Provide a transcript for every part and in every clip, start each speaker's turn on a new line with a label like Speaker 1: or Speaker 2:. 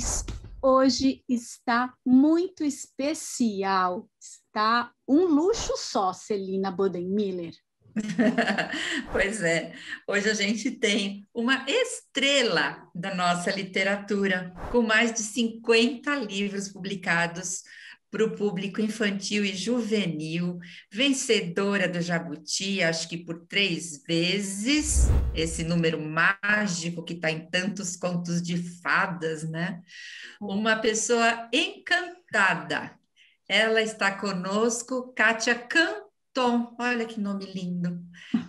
Speaker 1: vocês. Hoje está muito especial, está um luxo só, Celina Boden Miller.
Speaker 2: pois é, hoje a gente tem uma estrela da nossa literatura, com mais de 50 livros publicados para o público infantil e juvenil, vencedora do Jabuti, acho que por três vezes, esse número mágico que está em tantos contos de fadas, né? Uma pessoa encantada. Ela está conosco, Kátia Canton. Olha que nome lindo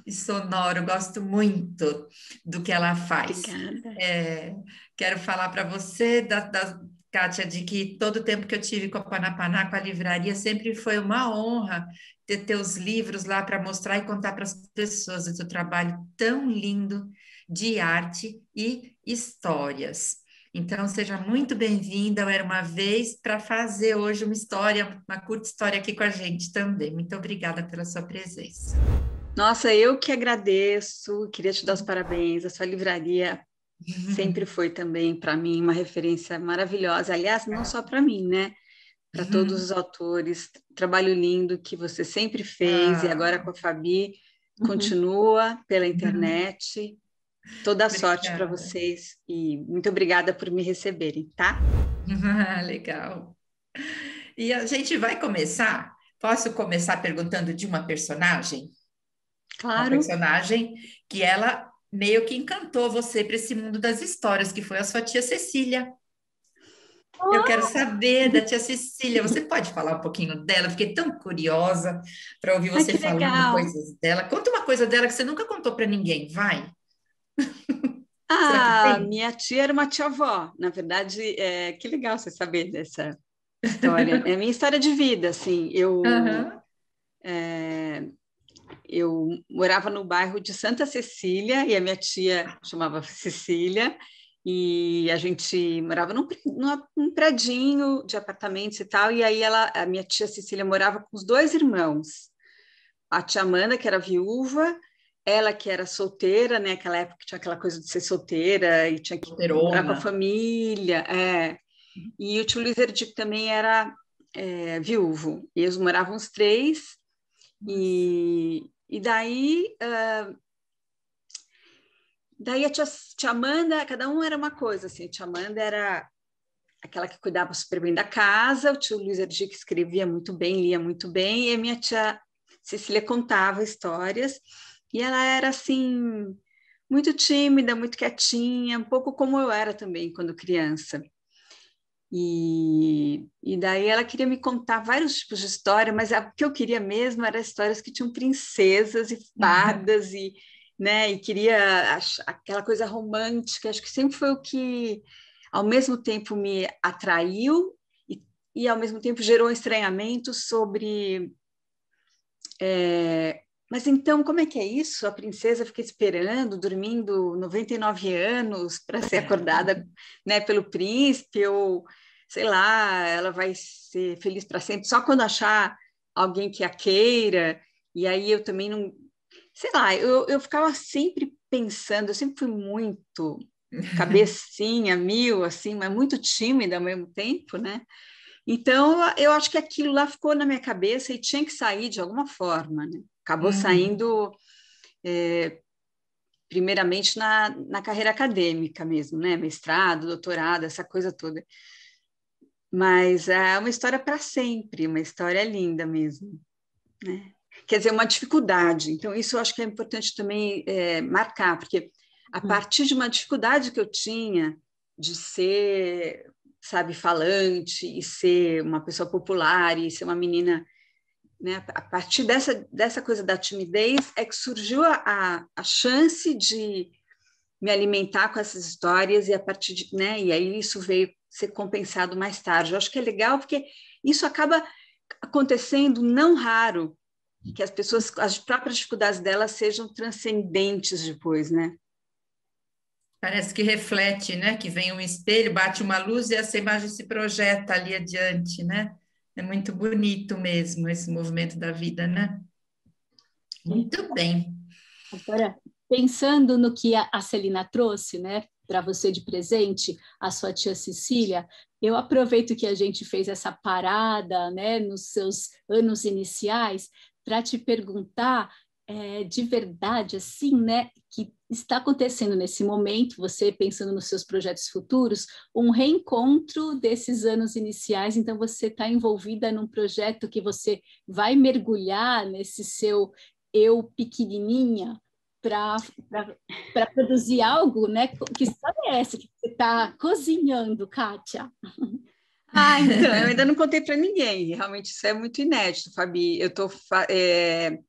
Speaker 2: e sonoro, gosto muito do que ela faz. Obrigada. É, quero falar para você da, da Kátia, de que todo o tempo que eu tive com a Panapaná, com a livraria, sempre foi uma honra ter teus livros lá para mostrar e contar para as pessoas o teu trabalho tão lindo de arte e histórias. Então, seja muito bem-vinda, eu era uma vez, para fazer hoje uma história, uma curta história aqui com a gente também. Muito obrigada pela sua presença.
Speaker 3: Nossa, eu que agradeço, queria te dar os parabéns, a sua livraria Sempre foi também para mim uma referência maravilhosa. Aliás, não só para mim, né? Para uhum. todos os autores, trabalho lindo que você sempre fez ah. e agora com a ah. Fabi uhum. continua pela internet. Uhum. Toda a sorte para vocês e muito
Speaker 2: obrigada por me receberem, tá?
Speaker 1: Ah, legal.
Speaker 2: E a gente vai começar. Posso começar perguntando de uma personagem? Claro. Uma personagem que ela meio que encantou você para esse mundo das histórias, que foi a sua tia Cecília. Oh! Eu quero ah! saber da tia Cecília. Você pode falar um pouquinho dela? Fiquei tão curiosa para ouvir você Ai, falando legal. coisas dela. Conta uma coisa dela que você nunca contou para ninguém, vai.
Speaker 3: Ah, minha tia era uma tia-avó. Na verdade, é... que legal você saber dessa história. é minha história de vida, assim. Eu, uhum. é eu morava no bairro de Santa Cecília e a minha tia chamava Cecília e a gente morava num, num pradinho de apartamentos e tal e aí ela, a minha tia Cecília morava com os dois irmãos, a tia Amanda que era viúva, ela que era solteira, né? Aquela época tinha aquela coisa de ser solteira e tinha que morar com a família, é. Uhum. E o tio Luiz Erdico também era é, viúvo. E eles moravam os três. E, e daí, uh, daí a tia, tia Amanda, cada um era uma coisa, assim, a tia Amanda era aquela que cuidava super bem da casa, o tio Luiz Ergic escrevia muito bem, lia muito bem, e a minha tia Cecília contava histórias, e ela era assim, muito tímida, muito quietinha, um pouco como eu era também quando criança. E, e daí ela queria me contar vários tipos de história, mas o que eu queria mesmo era histórias que tinham princesas e uhum. fadas uhum. e, né, e queria aquela coisa romântica, acho que sempre foi o que ao mesmo tempo me atraiu e, e ao mesmo tempo gerou um estranhamento sobre é, mas então, como é que é isso? A princesa fica esperando, dormindo 99 anos para ser é. acordada né, pelo príncipe, ou sei lá, ela vai ser feliz para sempre só quando achar alguém que a queira. E aí eu também não. Sei lá, eu, eu ficava sempre pensando, eu sempre fui muito cabecinha, mil, assim, mas muito tímida ao mesmo tempo, né? Então, eu acho que aquilo lá ficou na minha cabeça e tinha que sair de alguma forma, né? Acabou uhum. saindo, é, primeiramente, na, na carreira acadêmica mesmo, né? Mestrado, doutorado, essa coisa toda. Mas é uma história para sempre, uma história linda mesmo, né? Quer dizer, uma dificuldade. Então, isso eu acho que é importante também é, marcar, porque a hum. partir de uma dificuldade que eu tinha de ser, sabe, falante e ser uma pessoa popular e ser uma menina né? A partir dessa, dessa coisa da timidez é que surgiu a, a chance de me alimentar com essas histórias e a partir de, né, e aí isso veio ser compensado mais tarde. Eu acho que é legal porque isso acaba acontecendo não raro que as pessoas, as próprias dificuldades delas sejam transcendentes depois, né?
Speaker 2: Parece que reflete, né? Que vem um espelho, bate uma luz e essa imagem se projeta ali adiante, né? É muito bonito mesmo esse movimento da vida, né? Muito bem.
Speaker 1: Agora, pensando no que a Celina trouxe, né, para você de presente, a sua tia Cecília, eu aproveito que a gente fez essa parada, né, nos seus anos iniciais, para te perguntar é, de verdade, assim, né, que está acontecendo nesse momento, você pensando nos seus projetos futuros, um reencontro desses anos iniciais. Então, você está envolvida num projeto que você vai mergulhar nesse seu eu pequenininha para produzir algo, né? Que história é essa que você está cozinhando, Kátia?
Speaker 3: Ah, então, eu ainda não contei para ninguém. Realmente, isso é muito inédito, Fabi. Eu estou eh,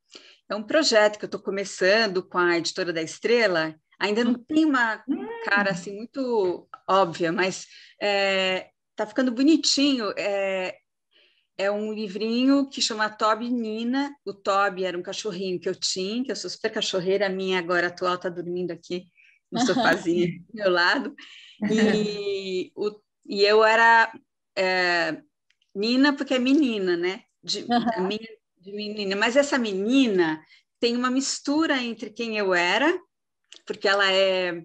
Speaker 3: é um projeto que eu estou começando com a editora da Estrela. Ainda não tem uma cara assim muito óbvia, mas é, tá ficando bonitinho. É, é um livrinho que chama Toby Nina. O Toby era um cachorrinho que eu tinha, que eu sou super cachorreira. A minha agora atual está dormindo aqui no sofazinho do meu lado.
Speaker 1: E, o,
Speaker 3: e eu era é, Nina porque é menina, né? De, uhum. A minha de menina, mas essa menina tem uma mistura entre quem eu era, porque ela é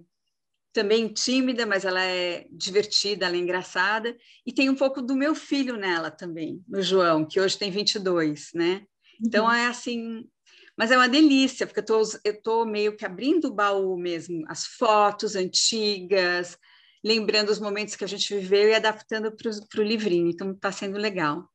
Speaker 3: também tímida, mas ela é divertida, ela é engraçada, e tem um pouco do meu filho nela também, no João, que hoje tem 22, né? Então uhum. é assim, mas é uma delícia, porque eu tô, eu tô meio que abrindo o baú mesmo, as fotos antigas, lembrando os momentos que a gente viveu e adaptando para o livrinho, então está sendo legal.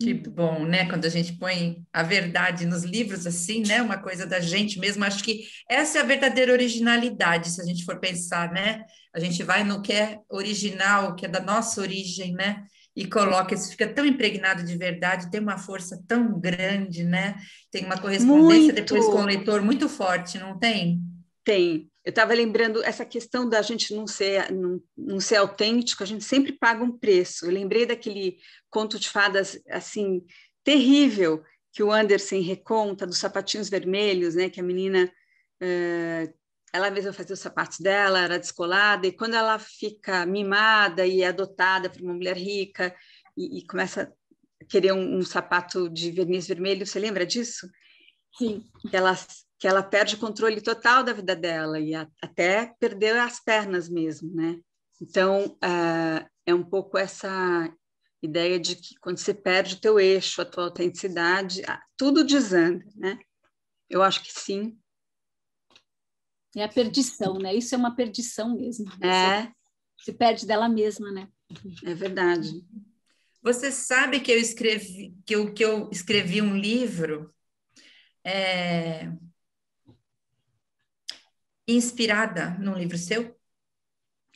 Speaker 2: Que bom, né? Quando a gente põe a verdade nos livros, assim, né? Uma coisa da gente mesmo. Acho que essa é a verdadeira originalidade, se a gente for pensar, né? A gente vai no que é original, que é da nossa origem, né? E coloca, isso fica tão impregnado de verdade, tem uma força tão grande, né? Tem uma correspondência muito. depois com o leitor muito forte, não tem? Tem. Eu estava lembrando essa questão da gente não ser,
Speaker 3: não, não ser autêntico, a gente sempre paga um preço. Eu lembrei daquele conto de fadas assim terrível que o Andersen reconta dos sapatinhos vermelhos, né? Que a menina uh, ela mesma fazia os sapatos dela, era descolada, e quando ela fica mimada e é adotada por uma mulher rica e, e começa a querer um, um sapato de verniz vermelho, você lembra disso? Sim. Ela que ela perde o controle total da vida dela e a, até perdeu as pernas mesmo, né? Então, uh, é um pouco essa ideia de que quando você perde o teu eixo, a tua autenticidade, ah, tudo desanda, né? Eu acho que sim.
Speaker 1: É a perdição, né? Isso é uma perdição mesmo. Né? É. Se perde dela mesma, né? É verdade.
Speaker 2: Você sabe que eu escrevi que eu, que eu escrevi um livro é, inspirada num livro seu?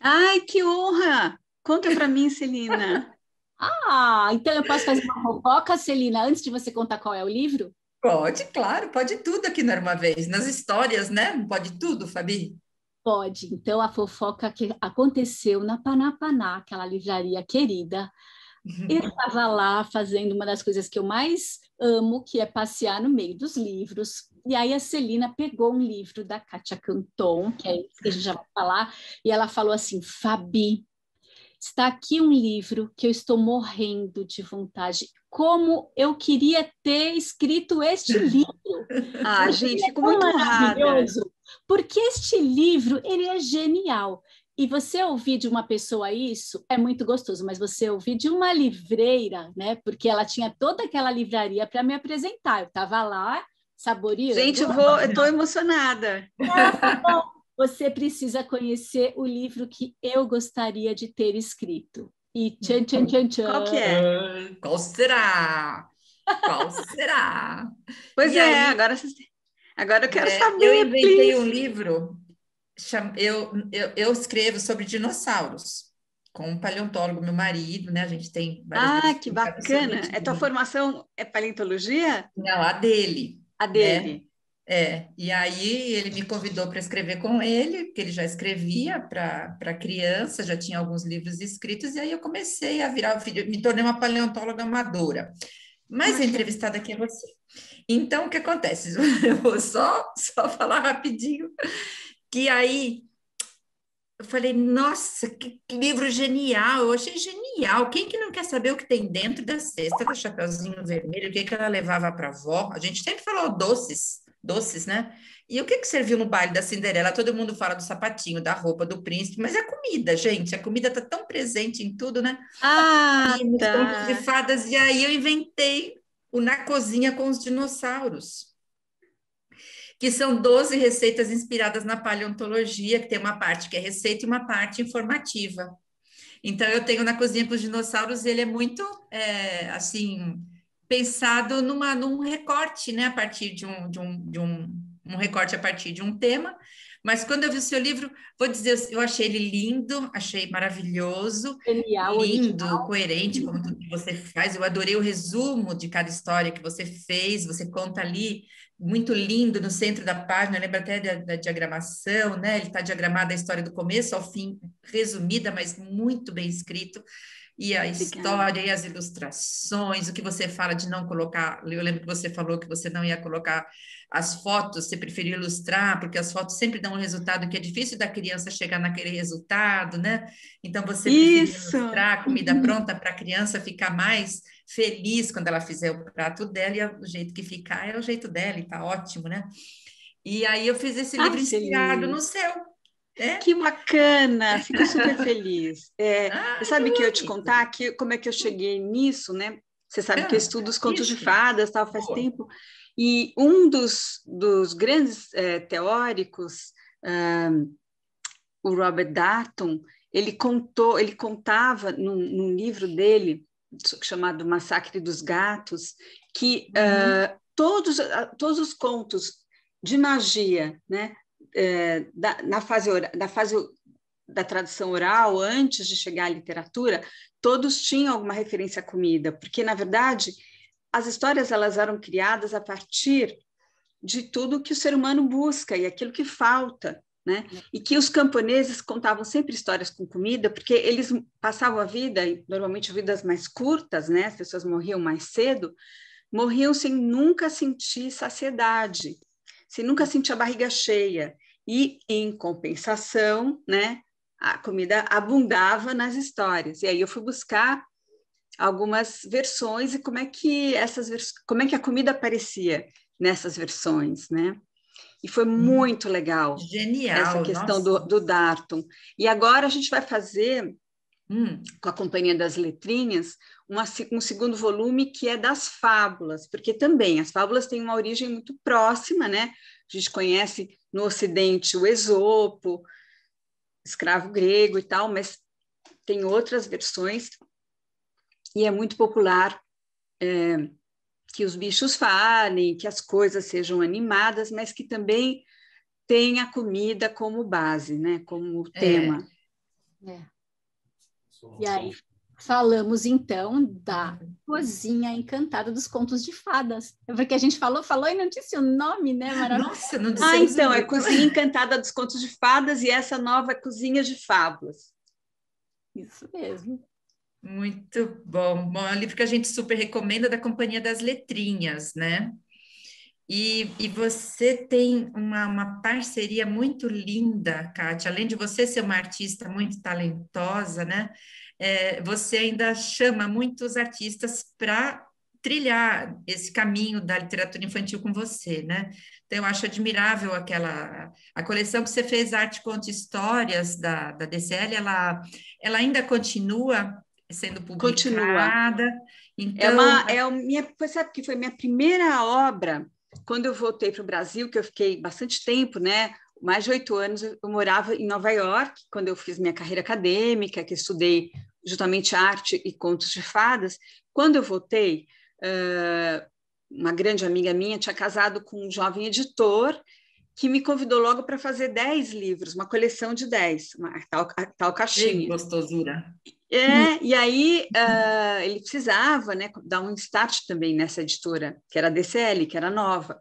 Speaker 2: Ai,
Speaker 1: que honra! Conta para mim, Celina. ah, então eu posso fazer uma fofoca, Celina, antes de você contar qual é o livro? Pode, claro, pode tudo aqui na Uma Vez. Nas histórias, né? Pode tudo, Fabi? Pode. Então, a fofoca que aconteceu na Panapaná, aquela livraria querida, eu estava lá fazendo uma das coisas que eu mais amo, que é passear no meio dos livros. E aí a Celina pegou um livro da Kátia Canton, que é isso que a gente já vai falar, e ela falou assim: Fabi, está aqui um livro que eu estou morrendo de vontade. Como eu queria ter escrito este livro. ah, gente, ficou é muito maravilhoso. Porque este livro, ele é genial. E você ouvir de uma pessoa isso é muito gostoso, mas você ouvir de uma livreira, né? Porque ela tinha toda aquela livraria para me apresentar. Eu estava lá saboreando. Gente, eu vou, estou emocionada. você precisa conhecer o livro que eu gostaria de ter escrito. E tchan, tchan, tchan, tchan. Qual que é? Qual
Speaker 2: será? Qual será?
Speaker 1: pois e é, aí... agora, agora eu quero
Speaker 2: é, saber. Eu inventei please. um livro eu, eu, eu escrevo sobre dinossauros com um paleontólogo, meu marido, né? A gente tem Ah, que bacana! É tua formação é paleontologia? Não, a dele. A né? dele. É. é. E aí ele me convidou para escrever com ele, que ele já escrevia para criança, já tinha alguns livros escritos, e aí eu comecei a virar, me tornei uma paleontóloga amadora. Mas a entrevistada aqui é você. Então, o que acontece? Eu vou só, só falar rapidinho que aí eu falei, nossa, que livro genial, eu achei genial. Quem que não quer saber o que tem dentro da cesta do Chapeuzinho Vermelho, o que, que ela levava para a avó? A gente sempre falou doces, doces, né? E o que, que serviu no baile da Cinderela? Todo mundo fala do sapatinho, da roupa, do príncipe, mas é comida, gente. A comida tá tão presente em tudo, né? Ah, tá. de fadas. E aí eu inventei o Na Cozinha com os Dinossauros que são 12 receitas inspiradas na paleontologia, que tem uma parte que é receita e uma parte informativa. Então, eu tenho na Cozinha com os Dinossauros, ele é muito, é, assim, pensado numa, num recorte, né? A partir de um, de um, de um, um recorte a partir de um tema. Mas quando eu vi o seu livro, vou dizer, eu achei ele lindo, achei maravilhoso, Genial, lindo, original. coerente, como tudo que você faz. Eu adorei o resumo de cada história que você fez, você conta ali muito lindo no centro da página, lembra até da, da diagramação, né? Ele está diagramado a história do começo ao fim, resumida, mas muito bem escrito. E a história, e as ilustrações, o que você fala de não colocar. Eu lembro que você falou que você não ia colocar as fotos, você preferiu ilustrar, porque as fotos sempre dão um resultado que é difícil da criança chegar naquele resultado, né? Então você Isso. ilustrar comida uhum. pronta para a criança ficar mais feliz quando ela fizer o prato dela e é o jeito que ficar é o jeito dela e tá ótimo, né? E aí eu fiz esse livro inspirado feliz. no seu.
Speaker 3: É? Né? Que bacana, fico super feliz. É, o sabe que eu te contar que, como é que eu cheguei nisso, né? Você sabe ah, que eu ah, estudo os contos isso. de fadas, tal, faz tempo. E um dos, dos grandes é, teóricos, um, o Robert Darton, ele contou, ele contava num, num livro dele chamado Massacre dos Gatos, que uhum. uh, todos, uh, todos os contos de magia, né, uh, da, na fase, da fase da tradução oral, antes de chegar à literatura, todos tinham alguma referência à comida, porque, na verdade, as histórias elas eram criadas a partir de tudo que o ser humano busca e aquilo que falta né? Uhum. E que os camponeses contavam sempre histórias com comida, porque eles passavam a vida, normalmente vidas mais curtas, né? As pessoas morriam mais cedo, morriam sem nunca sentir saciedade, sem nunca uhum. sentir a barriga cheia. E, em compensação, né? A comida abundava nas histórias. E aí eu fui buscar algumas versões e como é que essas como é que a comida aparecia nessas versões, né? E foi muito legal. Genial. Essa questão do, do, Darton. E agora a gente vai fazer, hum. com a Companhia das Letrinhas, uma, um segundo volume que é das fábulas, porque também as fábulas têm uma origem muito próxima, né? A gente conhece no Ocidente o Esopo, escravo grego e tal, mas tem outras versões e é muito popular. É, que os bichos falem, que as coisas sejam animadas, mas que também tenha a comida como base, né? Como é. tema.
Speaker 1: É. É. E aí falamos então da cozinha encantada dos contos de fadas. É porque a gente falou, falou e não disse o nome, né? Maravilha. Nossa, não disse. Ah, então é cozinha
Speaker 3: encantada dos contos de fadas e essa nova é cozinha de fábulas.
Speaker 1: Isso mesmo.
Speaker 2: Muito bom. Bom, é um livro que a gente super recomenda da Companhia das Letrinhas, né? E, e você tem uma, uma parceria muito linda, Kátia. Além de você ser uma artista muito talentosa, né? É, você ainda chama muitos artistas para trilhar esse caminho da literatura infantil com você, né? Então, eu acho admirável aquela... A coleção que você fez, Arte, Conto Histórias, da, da DCL, ela, ela ainda continua sendo publicada. Continua. É então, é uma, é
Speaker 3: a minha, sabe que foi minha primeira obra quando eu voltei para o Brasil, que eu fiquei bastante tempo, né? Mais de oito anos eu morava em Nova York quando eu fiz minha carreira acadêmica, que estudei justamente arte e contos de fadas. Quando eu voltei, uma grande amiga minha tinha casado com um jovem editor que me convidou logo para fazer 10 livros, uma coleção de 10, uma tal, tal caixinha. Que gostosura. É, e aí uh, ele precisava né, dar um start também nessa editora, que era a DCL, que era nova.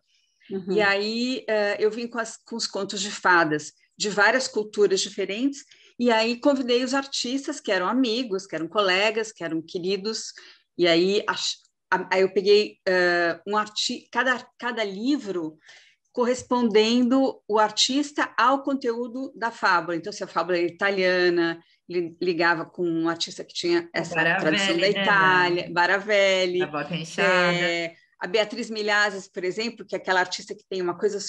Speaker 3: Uhum. E aí uh, eu vim com, as, com os contos de fadas de várias culturas diferentes, e aí convidei os artistas que eram amigos, que eram colegas, que eram queridos, e aí, a, a, aí eu peguei uh, um arti cada, cada livro correspondendo o artista ao conteúdo da fábula. Então, se a fábula era italiana, ligava com um artista que tinha essa Baravelli, tradição da né? Itália, né? Baravelli. A bota é, a Beatriz Milhazes, por exemplo, que é aquela artista que tem uma coisa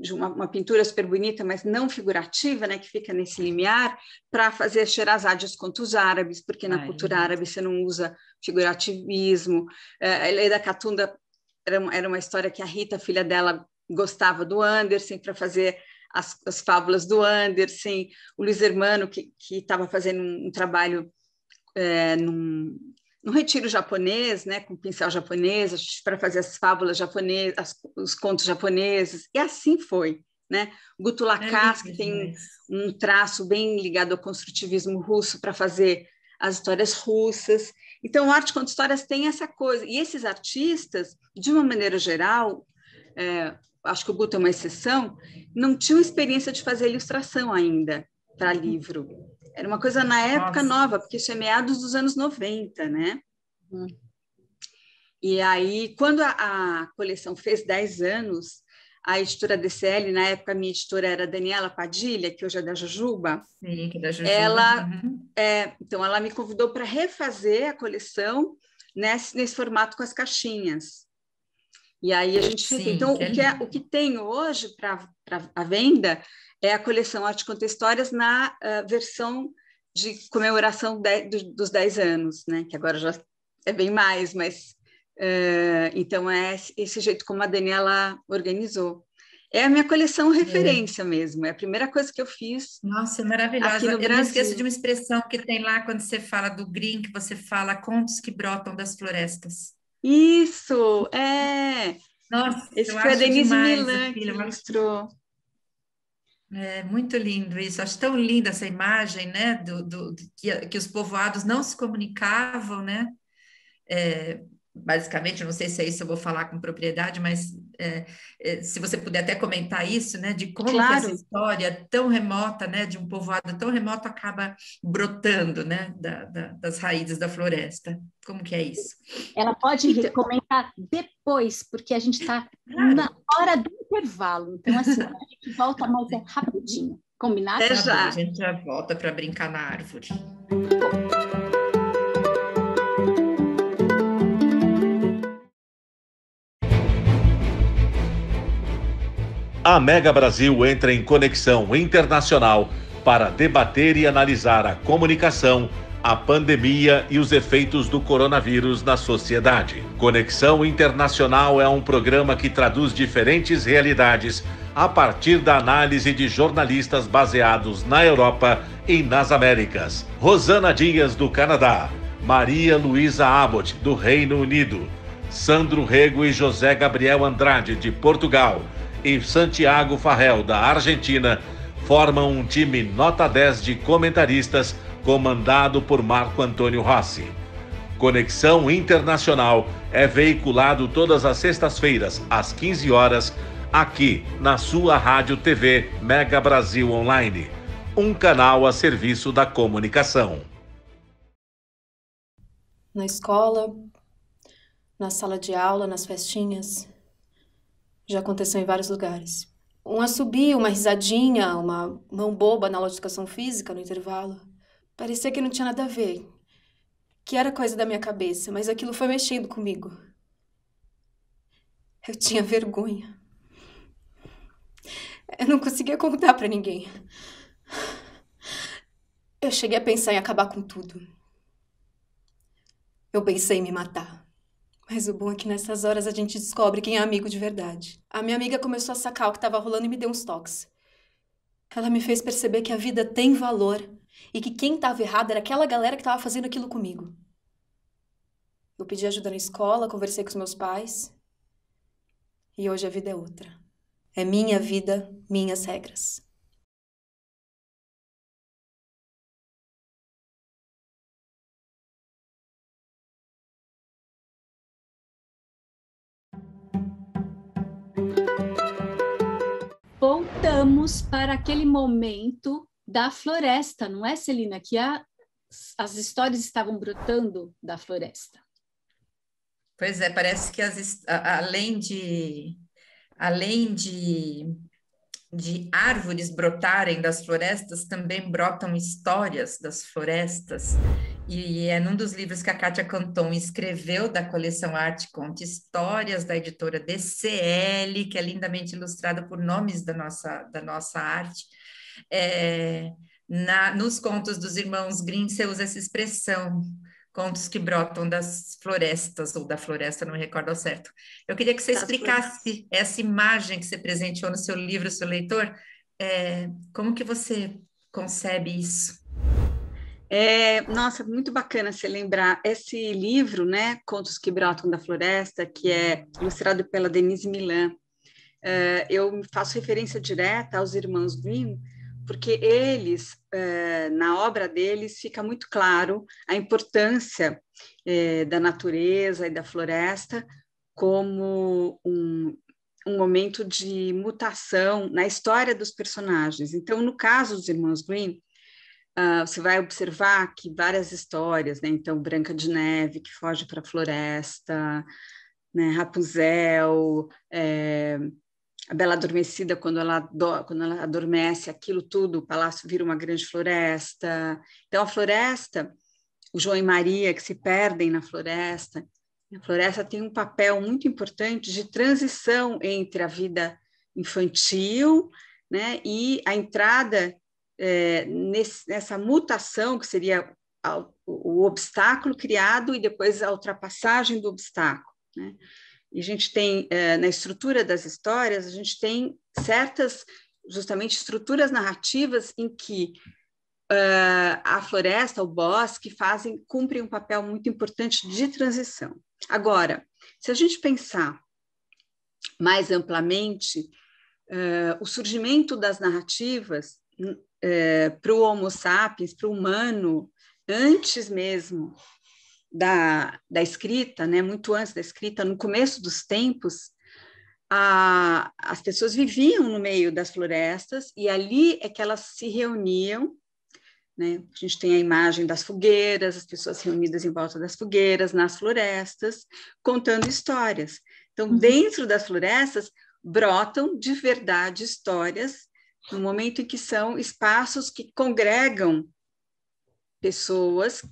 Speaker 3: de uma, uma pintura super bonita, mas não figurativa, né, que fica nesse limiar, para fazer Sherazade contra os árabes, porque na Ai, cultura árabe você não usa figurativismo. É, a Leda Catunda era uma, era uma história que a Rita, filha dela, gostava do Anderson para fazer as, as, fábulas do Anderson, o Luiz Hermano, que estava fazendo um, um trabalho é, num, num, retiro japonês, né, com pincel japonês, para fazer as fábulas japonesas, os contos japoneses, e assim foi. Né? Guto Lacaz, é que tem um traço bem ligado ao construtivismo russo para fazer as histórias russas. Então, arte contra histórias tem essa coisa. E esses artistas, de uma maneira geral, é, acho que o Guto é uma exceção, não tinham experiência de fazer ilustração ainda para livro. Era uma coisa na época Nossa. nova, porque isso é meados dos anos 90, né? Uhum. E aí, quando a, a, coleção fez 10 anos, a editora DCL, na época minha editora era Daniela Padilha, que hoje é da Jujuba.
Speaker 2: Sim, que é da Jujuba. Ela, uhum.
Speaker 3: é, então, ela me convidou para refazer a coleção nesse, nesse formato com as caixinhas. E aí a é, gente fica. Sim, então, o que, é, é o que tem hoje para a venda é a coleção Arte Conta Histórias na uh, versão de comemoração de, do, dos 10 anos, né? que agora já é bem mais, mas. Uh, então, é esse jeito como a Daniela organizou. É a minha coleção referência
Speaker 2: é. mesmo, é a primeira coisa que eu fiz. Nossa, é maravilhosa. Eu Brasil. não esqueço de uma expressão que tem lá quando você fala do green, que você fala contos que brotam das florestas.
Speaker 3: Isso, é. Nossa, esse foi a Denise demais, Milan
Speaker 2: filho, que mostrou. É muito lindo isso, acho tão linda essa imagem, né, do, do que, que os povoados não se comunicavam, né, é, basicamente, não sei se é isso eu vou falar com propriedade, mas é, é, se você puder até comentar isso, né, de como claro. essa história tão remota, né, de um povoado tão remoto acaba brotando, né, da, da, das raízes da floresta. Como que é isso?
Speaker 1: Ela pode então... comentar depois, porque a gente está claro. na hora do intervalo, então assim, a gente volta mais é rapidinho, combinado? Até tá já. A
Speaker 2: gente já volta para brincar na árvore.
Speaker 3: a Mega Brasil entra em conexão internacional para debater e analisar a comunicação, a pandemia e os efeitos do coronavírus na sociedade. Conexão Internacional é um programa que traduz diferentes realidades a partir da análise de jornalistas baseados na Europa e nas Américas. Rosana Dias, do Canadá. Maria Luísa Abbott, do Reino Unido. Sandro Rego e José Gabriel Andrade, de Portugal e Santiago Farrell, da Argentina, formam um time nota 10 de comentaristas comandado por Marco Antônio Rossi. Conexão Internacional é veiculado todas as sextas-feiras, às 15 horas, aqui na sua Rádio TV Mega Brasil Online, um canal a serviço da comunicação.
Speaker 1: Na escola, na sala de aula, nas festinhas, já aconteceu em vários lugares. Um assobio, uma risadinha, uma mão boba na aula de educação física no intervalo. Parecia que não tinha nada a ver, que era coisa da minha cabeça, mas aquilo foi mexendo comigo. Eu tinha vergonha. Eu não conseguia contar para ninguém. Eu cheguei a pensar em acabar com tudo. Eu pensei em me matar. Mas o bom é que nessas horas a gente descobre quem é amigo de verdade. A minha amiga começou a sacar o que estava rolando e me deu uns toques. Ela me fez perceber que a vida tem valor e que quem estava errado era aquela galera que estava fazendo aquilo comigo. Eu pedi ajuda na escola, conversei com os meus pais e hoje a vida é outra. É minha vida, minhas regras. voltamos para aquele momento da floresta, não é, Celina? Que a, as histórias estavam brotando da floresta.
Speaker 2: Pois é, parece que as, além de além de, de árvores brotarem das florestas, também brotam histórias das florestas. E é num dos livros que a Kátia Canton escreveu da coleção Arte Conta Histórias, da editora DCL, que é lindamente ilustrada por nomes da nossa, da nossa arte. É, na, nos contos dos irmãos Grimm, você usa essa expressão, contos que brotam das florestas, ou da floresta, não me recordo ao certo. Eu queria que você explicasse essa imagem que você presenteou no seu livro, seu leitor, é, como que você concebe isso?
Speaker 3: É, nossa, muito bacana você lembrar esse livro, né, Contos que Brotam da Floresta, que é ilustrado pela Denise Milan. É, eu faço referência direta aos irmãos Grimm, porque eles, é, na obra deles, fica muito claro a importância é, da natureza e da floresta como um, um momento de mutação na história dos personagens. Então, no caso dos irmãos Grimm, Uh, você vai observar que várias histórias, né? Então, Branca de Neve, que foge para a floresta, né? Rapunzel, é, a Bela Adormecida, quando ela, do, quando ela adormece, aquilo tudo, o palácio vira uma grande floresta. Então, a floresta, o João e Maria que se perdem na floresta, a floresta tem um papel muito importante de transição entre a vida infantil né? e a entrada é, nesse, nessa mutação, que seria o obstáculo criado e depois a ultrapassagem do obstáculo. Né? E a gente tem, é, na estrutura das histórias, a gente tem certas, justamente, estruturas narrativas em que Uh, a floresta, o bosque, fazem, cumprem um papel muito importante de transição. Agora, se a gente pensar mais amplamente, uh, o surgimento das narrativas é, eh, para o Homo sapiens, para o humano, antes mesmo da, da escrita, né, muito antes da escrita, no começo dos tempos, a, as pessoas viviam no meio das florestas e ali é que elas se reuniam. Né? A gente tem a imagem das fogueiras, as pessoas reunidas em volta das fogueiras, nas florestas, contando histórias. Então, uhum. dentro das florestas, brotam de verdade histórias no momento em que são espaços que congregam pessoas,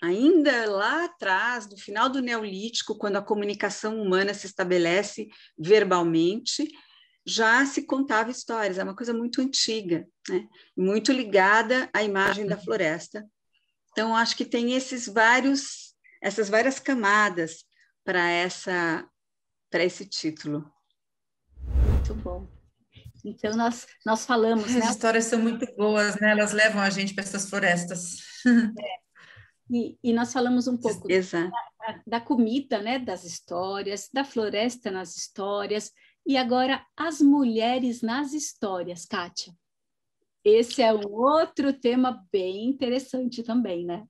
Speaker 3: ainda lá atrás, no final do Neolítico, quando a comunicação humana se estabelece verbalmente, já se contava histórias, é uma coisa muito antiga, né? muito ligada à imagem da floresta. Então, acho que tem esses vários, essas várias camadas para essa
Speaker 2: para esse título. Muito bom. Então, nós, nós falamos. As né? histórias são muito boas, né? Elas levam a gente para essas florestas.
Speaker 1: É. E, e, nós falamos um pouco da, da, comida, né? Das histórias, da floresta nas histórias. E agora, as mulheres nas histórias, Kátia. Esse é um outro tema bem interessante também, né?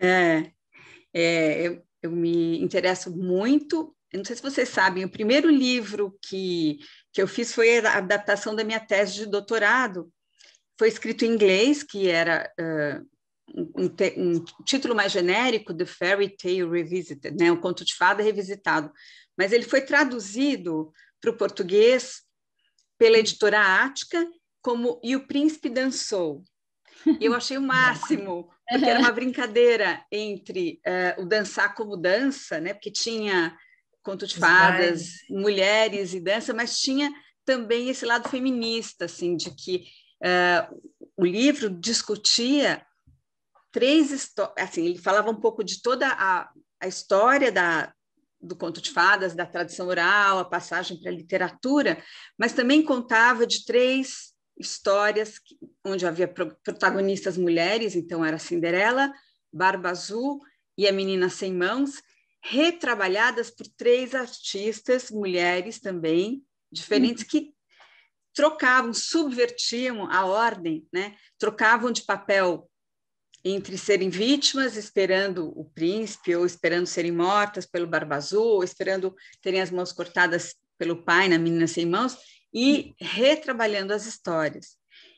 Speaker 3: É, é eu, eu me interesso muito eu não sei se vocês sabem, o primeiro livro que que eu fiz foi a adaptação da minha tese de doutorado. Foi escrito em inglês, que era uh, um, um, título mais genérico, The Fairy Tale Revisited, né? O Conto de Fada Revisitado. Mas ele foi traduzido para o português pela editora Ática como E o Príncipe Dançou. E eu achei o máximo, porque era uma uhum. brincadeira entre uh, o dançar como dança, né? Porque tinha conto de fadas, Vai. mulheres e dança, mas tinha também esse lado feminista, assim, de que uh, o livro discutia três histórias, assim, ele falava um pouco de toda a, a história da, do conto de fadas, da tradição oral, a passagem para a literatura, mas também contava de três histórias que, onde havia pro, protagonistas mulheres, então era Cinderela, Barba Azul e a Menina Sem Mãos, retrabalhadas por três artistas, mulheres também, diferentes, uhum. que trocavam, subvertiam a ordem, né? trocavam de papel entre serem vítimas esperando o príncipe, ou esperando serem mortas pelo Barba Azul, ou esperando terem as mãos cortadas pelo pai na Menina Sem Mãos, e uhum. retrabalhando as histórias.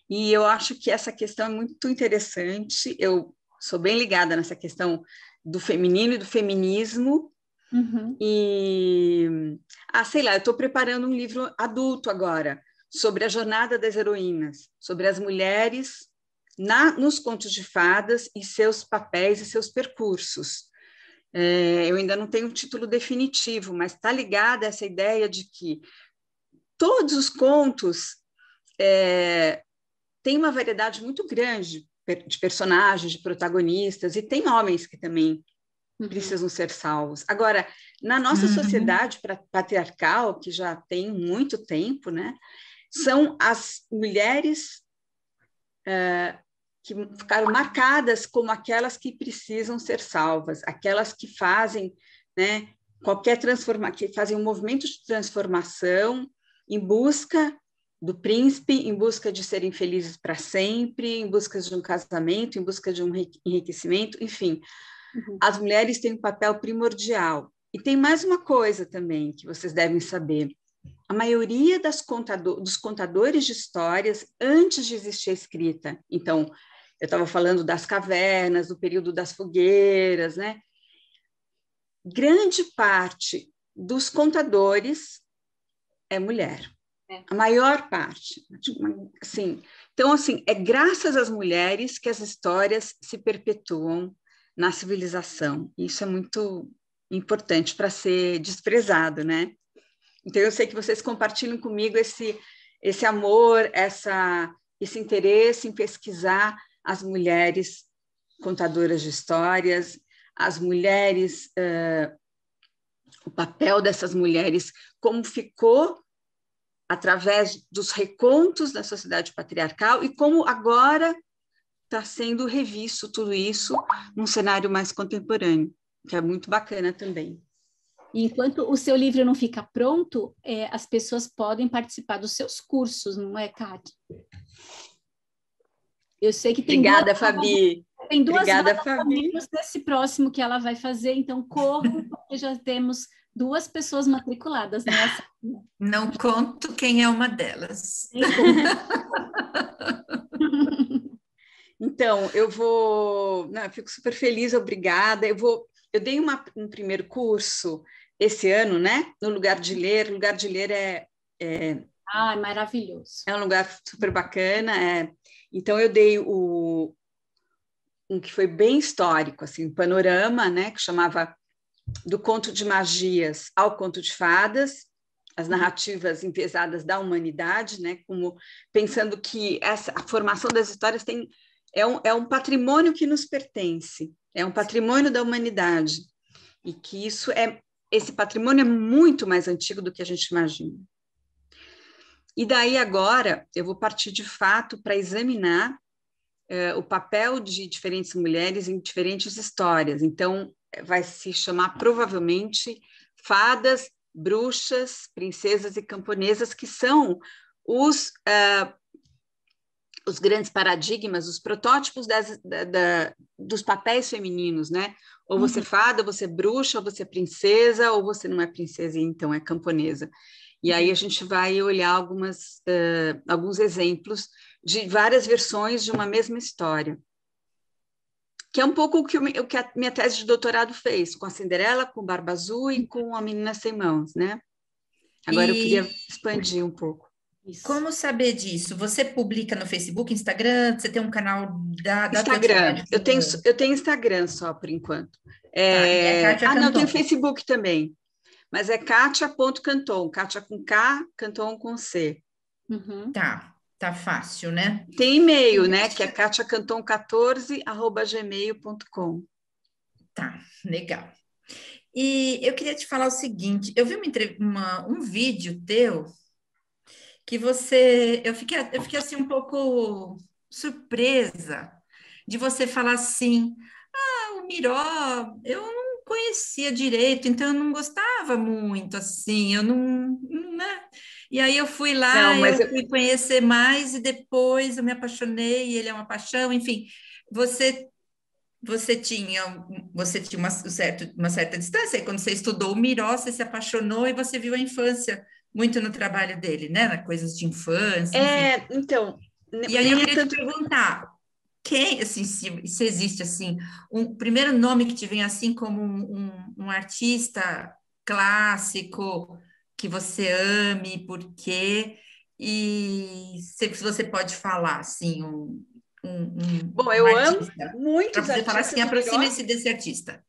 Speaker 3: E eu acho que essa questão é muito interessante. Eu sou bem ligada nessa questão do feminino e do feminismo. Uhum. E, ah, sei lá, eu estou preparando um livro adulto agora, sobre a jornada das heroínas, sobre as mulheres na, nos contos de fadas e seus papéis e seus percursos. É, eu ainda não tenho um título definitivo, mas está ligada essa ideia de que todos os contos é, têm uma variedade muito grande, de personagens, de protagonistas, e tem homens que também uhum. precisam ser salvos. Agora, na nossa uhum. sociedade patriarcal, que já tem muito tempo, né, são as mulheres uh, que ficaram marcadas como aquelas que precisam ser salvas, aquelas que fazem né, qualquer transformação, que fazem um movimento de transformação em busca do príncipe em busca de serem felizes para sempre, em busca de um casamento, em busca de um enriquecimento, enfim. Uhum. As mulheres têm um papel primordial. E tem mais uma coisa também que vocês devem saber. A maioria das contador, dos contadores de histórias antes de existir a escrita. Então, eu estava falando das cavernas, do período das fogueiras, né? Grande parte dos contadores é mulher. É. A maior parte. Tipo, Sim. Então, assim, é graças às mulheres que as histórias se perpetuam na civilização. Isso é muito importante para ser desprezado, né? Então, eu sei que vocês compartilham comigo esse, esse amor, essa, esse interesse em pesquisar as mulheres contadoras de histórias, as mulheres, uh, o papel dessas mulheres, como ficou através dos recontos da sociedade patriarcal e como agora está sendo revisto tudo isso num cenário mais contemporâneo, que é muito bacana também.
Speaker 1: E enquanto o seu livro não fica pronto, é, as pessoas podem participar dos seus cursos, não é, Cátia? Eu sei que tem. Obrigada, duas, Fabi. Tem duas Obrigada, Fabi. desse próximo que ela vai fazer, então corro porque já temos duas pessoas matriculadas nessa. Né? Né? Não conto quem é uma delas.
Speaker 3: então, eu vou. Não, eu fico super feliz, obrigada. Eu vou. Eu dei uma, um primeiro curso esse ano, né? No lugar de ler. O lugar de ler é. é... Ah, é maravilhoso. É um lugar super bacana. É... Então, eu dei o, um que foi bem histórico, assim, um panorama, né, que chamava do conto de magias ao conto de fadas, as uhum. narrativas empesadas da humanidade, né? Como pensando que essa a formação das histórias tem é um, é um patrimônio que nos pertence, é um patrimônio da humanidade e que isso é esse patrimônio é muito mais antigo do que a gente imagina. E daí agora eu vou partir de fato para examinar eh, o papel de diferentes mulheres em diferentes histórias. Então vai se chamar provavelmente fadas, bruxas, princesas e camponesas, que são os, uh, os grandes paradigmas, os protótipos das, da, da, dos papéis femininos, né? Ou você é uhum. fada, ou você é bruxa, ou você é princesa, ou você não é princesa e então é camponesa. E aí uhum. a gente vai olhar algumas, uh, alguns exemplos de várias versões de uma mesma história que é um pouco o que, o que a minha tese de doutorado fez, com a Cinderela, com Barba Azul e com A Menina Sem Mãos, né?
Speaker 2: Agora e... eu queria expandir um pouco. Isso. Como saber disso? Você publica no Facebook, Instagram? Você tem um canal da, da Instagram? Eu tenho, eu tenho
Speaker 3: Instagram só por enquanto. Tá, é... Tá, ah, não, tem Facebook também. Mas é katia.canton, Katia com K, Canton com C.
Speaker 1: Uhum. Tá.
Speaker 3: Tá fácil, né? Tem e-mail, né? Que é katiacanton14@gmail.com.
Speaker 2: Tá, legal. E eu queria te falar o seguinte, eu vi uma, uma, um vídeo teu que você, eu fiquei, eu fiquei assim um pouco surpresa de você falar assim, ah, o Miró, eu não conhecia direito, então eu não gostava muito, assim, eu não, né? E aí eu fui lá, Não, eu, eu fui conhecer mais e depois eu me apaixonei, ele é uma paixão, enfim. Você você tinha você tinha uma, certo, uma certa distância, e quando você estudou o Miró, você se apaixonou e você viu a infância muito no trabalho dele, né? Na coisas de infância. É,
Speaker 3: enfim. então. Né, e aí eu é queria tanto...
Speaker 2: te perguntar, quem, assim, se, se, existe, assim, um primeiro nome que te vem, assim, como um, um, um artista clássico, que você ame, por quê, e se, você pode falar, assim, um, um, um Bom, eu um amo muitos pra você artistas falar assim, aproxime-se
Speaker 3: desse artista.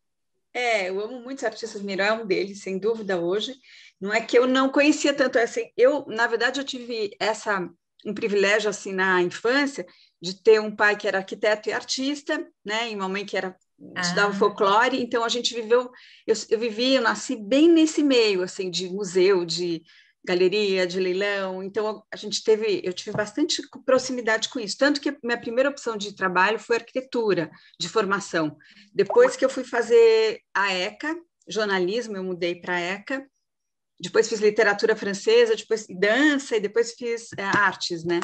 Speaker 3: É, eu amo muitos artistas, Miró é um deles, sem dúvida, hoje. Não é que eu não conhecia tanto assim Eu, na verdade, eu tive essa um privilégio, assim, na infância, de ter um pai que era arquiteto e artista, né, e uma mãe que era ah. estudava folclore, então a gente viveu, eu, eu vivi, eu nasci bem nesse meio, assim, de museu, de galeria, de leilão, então a gente teve, eu tive bastante proximidade com isso, tanto que minha primeira opção de trabalho foi arquitetura, de formação. Depois que eu fui fazer a ECA, jornalismo, eu mudei para a ECA, depois fiz literatura francesa, depois dança e depois fiz é, artes, né?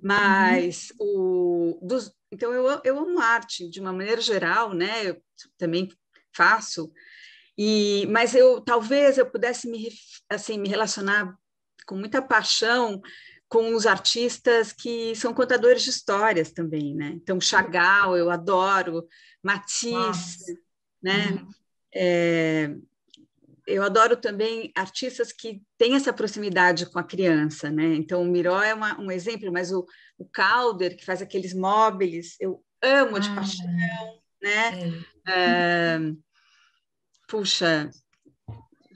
Speaker 3: Mas uhum. o dos, então eu, eu amo arte de uma maneira geral, né? Eu também faço. E mas eu talvez eu pudesse me assim me relacionar com muita paixão com os artistas que são contadores de histórias também, né? Então Chagall eu adoro, Matisse, Nossa. né? Uhum. É, eu adoro também artistas que têm essa proximidade com a criança, né? Então, o Miró é uma, um exemplo, mas o, o Calder, que faz aqueles móveis, eu amo de ah, paixão, né? É. Eh, puxa,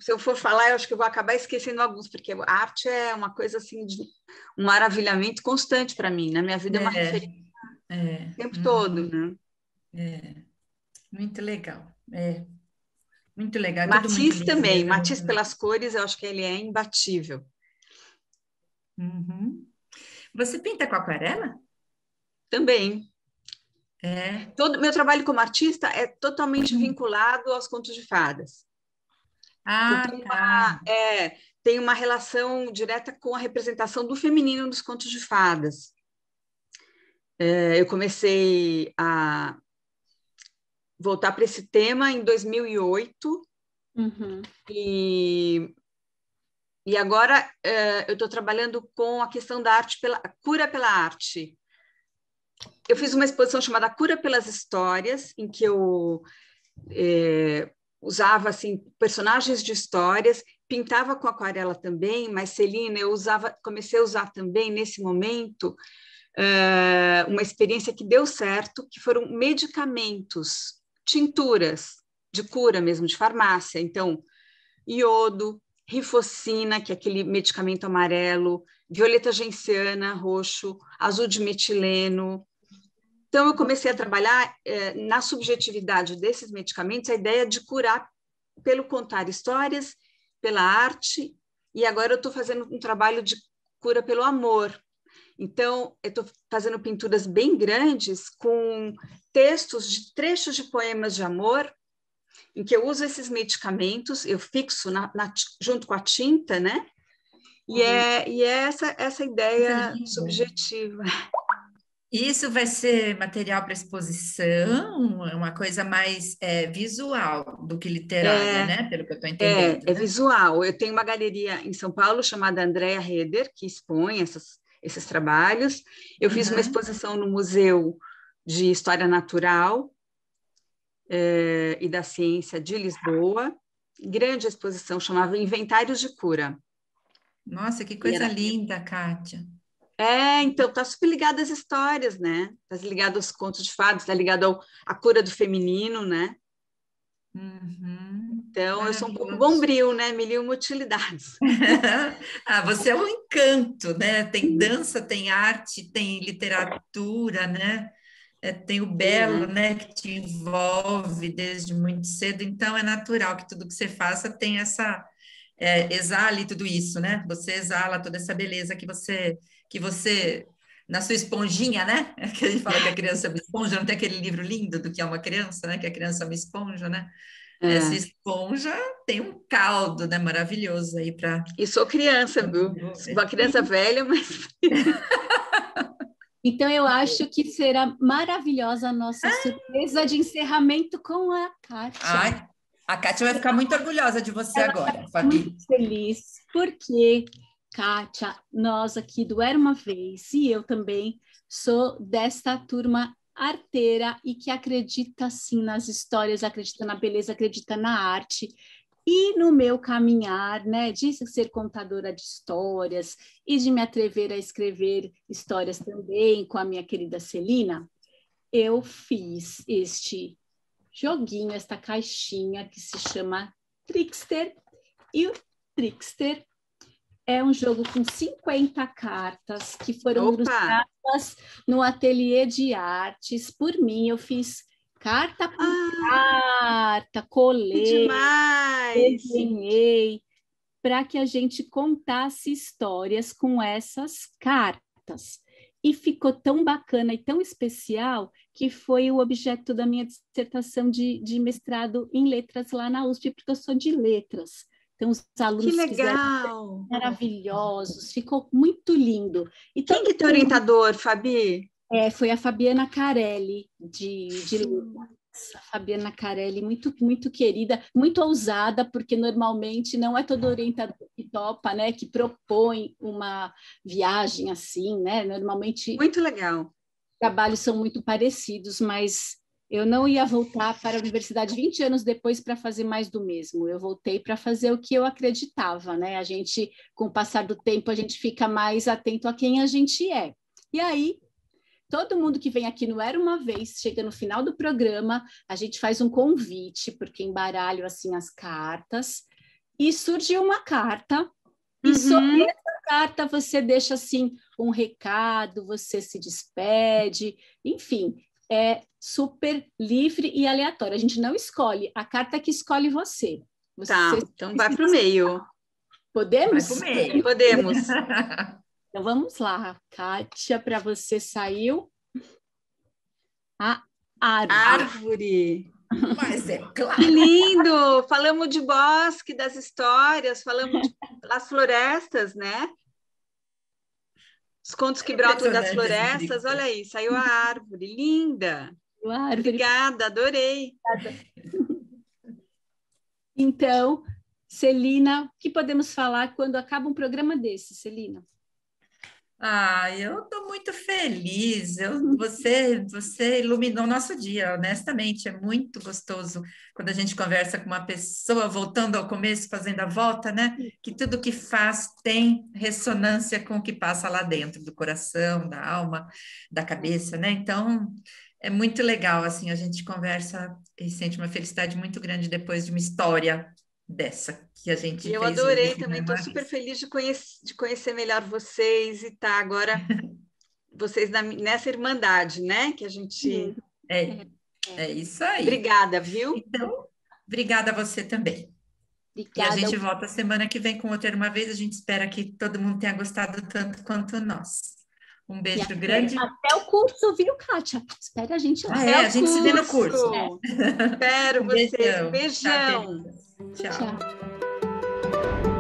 Speaker 3: se eu for falar, eu acho que eu vou acabar esquecendo alguns, porque a arte é uma coisa assim de um maravilhamento constante para mim, na né? minha vida é, é uma referência é. o tempo uhum. todo, né? É.
Speaker 2: Muito legal.
Speaker 1: É.
Speaker 3: Muito legal. É Matisse muito também, lindo. Né? Matisse uhum. pelas cores, eu acho que ele é imbatível.
Speaker 1: Uhum.
Speaker 3: Você pinta com aquarela? Também. É. Todo meu trabalho como artista é totalmente uhum. vinculado aos contos de fadas. Ah, tem, tá. uma, é, tem uma relação direta com a representação do feminino nos contos de fadas. É, eu comecei a voltar para esse tema em 2008. Uhum. E, e agora uh, eu estou trabalhando com a questão da arte pela cura pela arte. Eu fiz uma exposição chamada Cura pelas Histórias, em que eu eh, usava assim personagens de histórias, pintava com aquarela também, mas Celina eu usava, comecei a usar também nesse momento uh, uma experiência que deu certo, que foram medicamentos tinturas de cura mesmo, de farmácia. Então, iodo, rifocina, que é aquele medicamento amarelo, violeta genciana, roxo, azul de metileno. Então, eu comecei a trabalhar eh, na subjetividade desses medicamentos a ideia de curar pelo contar histórias, pela arte, e agora eu estou fazendo um trabalho de cura pelo amor, então, eu estou fazendo pinturas bem grandes com textos de trechos de poemas de amor, em que eu uso esses medicamentos, eu fixo na, na, junto
Speaker 2: com a tinta, né?
Speaker 3: E uhum. é,
Speaker 2: e é essa, essa ideia Sim. subjetiva. Isso vai ser material para exposição, é uma coisa mais é, visual do que literária, é, né? Pelo que eu estou é, entendendo. É, né? é, visual. Eu
Speaker 3: tenho uma galeria em São Paulo chamada Andrea Reder, que expõe essas esses trabalhos. Eu fiz uhum. uma exposição no Museu de História Natural eh, e da Ciência de Lisboa, grande exposição, chamava Inventários de Cura.
Speaker 2: Nossa, que coisa era... linda, Kátia.
Speaker 3: É, então, está super ligado às histórias, né? Está ligado aos contos de fadas, está ligado ao, à cura do feminino, né? Uhum. Então, eu sou um pouco bombril, né? uma
Speaker 2: utilidades. ah, você é um encanto, né? Tem dança, tem arte, tem literatura, né? É, tem o belo, né? Que te envolve desde muito cedo. Então, é natural que tudo que você faça tenha essa... É, exale tudo isso, né? Você exala toda essa beleza que você... Que você na sua esponjinha, né? Que a gente fala que a criança é uma esponja, não tem aquele livro lindo do que é uma criança, né? Que a criança é uma esponja, né? É. Essa esponja tem um caldo, né? Maravilhoso aí para. E sou criança, viu? Uma criança velha, mas.
Speaker 1: Então, eu acho que será maravilhosa a nossa ah. surpresa de encerramento com a Kátia. Ai,
Speaker 2: a Kátia vai ficar muito orgulhosa de você Ela agora, Fabi. Muito
Speaker 1: feliz, porque, Kátia, nós aqui do Era Uma Vez e eu também sou desta turma arteira e que acredita sim nas histórias, acredita na beleza, acredita na arte. E no meu caminhar, né, de ser contadora de histórias e de me atrever a escrever histórias também com a minha querida Celina, eu fiz este joguinho, esta caixinha que se chama Trickster. E o Trickster é um jogo com 50 cartas que foram Opa! no ateliê de artes por mim. Eu fiz carta por ah, carta, colei, desenhei, para que a gente contasse histórias com essas cartas. E ficou tão bacana e tão especial que foi o objeto da minha dissertação de, de mestrado em letras lá na USP, porque eu sou de letras. Então, os alunos que legal. maravilhosos, ficou muito lindo. E Quem que teu orientador, Fabi? É, foi a Fabiana Carelli, de, de a Fabiana Carelli, muito, muito querida, muito ousada, porque normalmente não é todo orientador que topa, né? Que propõe uma viagem assim, né? Normalmente. Muito legal. Trabalhos são muito parecidos, mas eu não ia voltar para a universidade 20 anos depois para fazer mais do mesmo. Eu voltei para fazer o que eu acreditava, né? A gente, com o passar do tempo, a gente fica mais atento a quem a gente é. E aí, todo mundo que vem aqui no Era Uma Vez, chega no final do programa, a gente faz um convite, porque embaralho, assim, as cartas. E surge uma carta, e uhum. sobre essa carta você deixa, assim, um recado, você se despede, enfim, é super livre e aleatório. A gente não escolhe, a carta é que escolhe você. você tá, então vai para o meio. Podemos? Vai meio. Podemos. então vamos lá, Kátia, para você saiu a árvore.
Speaker 3: árvore. Mas é claro. Que lindo! Falamos de bosque, das histórias, falamos das florestas, né? Os contos que brotam das assim, florestas,
Speaker 1: olha aí, saiu a uhum. árvore,
Speaker 3: linda.
Speaker 1: A árvore. Obrigada,
Speaker 3: adorei.
Speaker 1: Então, Celina, o que podemos falar quando acaba um programa desse, Celina? Ah, eu estou muito
Speaker 2: feliz. Eu, você, você iluminou nosso dia, honestamente. É muito gostoso quando a gente conversa com uma pessoa, voltando ao começo, fazendo a volta, né? Que tudo que faz tem ressonância com o que passa lá dentro do coração, da alma, da cabeça, né? Então, é muito legal. Assim, a gente conversa e sente uma felicidade muito grande depois de uma história dessa que a gente Eu fez adorei né, também, estou super feliz de conhecer, de conhecer melhor vocês e tá agora
Speaker 3: vocês na, nessa irmandade, né? Que a gente. É, é, é isso aí. Obrigada,
Speaker 2: viu? Então, obrigada a você também. Obrigada. E a gente volta semana que vem com outra uma vez. A gente espera que todo mundo tenha gostado tanto quanto nós. Um beijo até, grande.
Speaker 1: Até o curso, viu, Kátia? Espera a gente lá. Ah, é, a gente curso. se vê no curso.
Speaker 2: É. Espero um vocês. Beijão. Beijão.
Speaker 1: Tchau. Tchau.